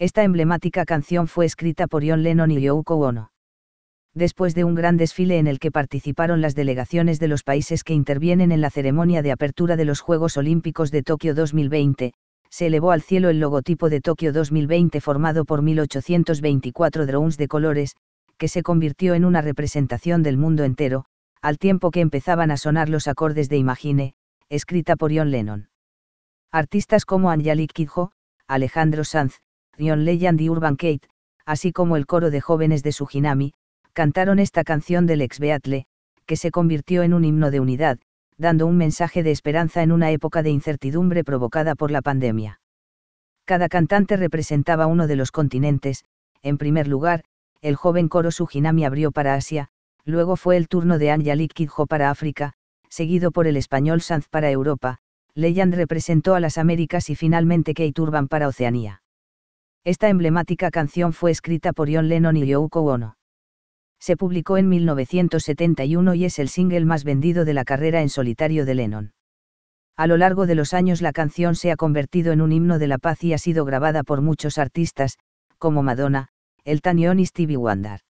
Esta emblemática canción fue escrita por John Lennon y Yoko Ono. Después de un gran desfile en el que participaron las delegaciones de los países que intervienen en la ceremonia de apertura de los Juegos Olímpicos de Tokio 2020, se elevó al cielo el logotipo de Tokio 2020 formado por 1824 drones de colores, que se convirtió en una representación del mundo entero, al tiempo que empezaban a sonar los acordes de Imagine, escrita por John Lennon. Artistas como Anjali Kijo, Alejandro Sanz, Leyand Legend y Urban Kate, así como el coro de jóvenes de Sujinami, cantaron esta canción del ex Beatle, que se convirtió en un himno de unidad, dando un mensaje de esperanza en una época de incertidumbre provocada por la pandemia. Cada cantante representaba uno de los continentes, en primer lugar, el joven coro Sujinami abrió para Asia, luego fue el turno de Anjali Kidjo para África, seguido por el español Sanz para Europa, Leyand representó a las Américas y finalmente Kate Urban para Oceanía. Esta emblemática canción fue escrita por John Lennon y Yoko Ono. Se publicó en 1971 y es el single más vendido de la carrera en solitario de Lennon. A lo largo de los años la canción se ha convertido en un himno de la paz y ha sido grabada por muchos artistas, como Madonna, El John y Stevie Wonder.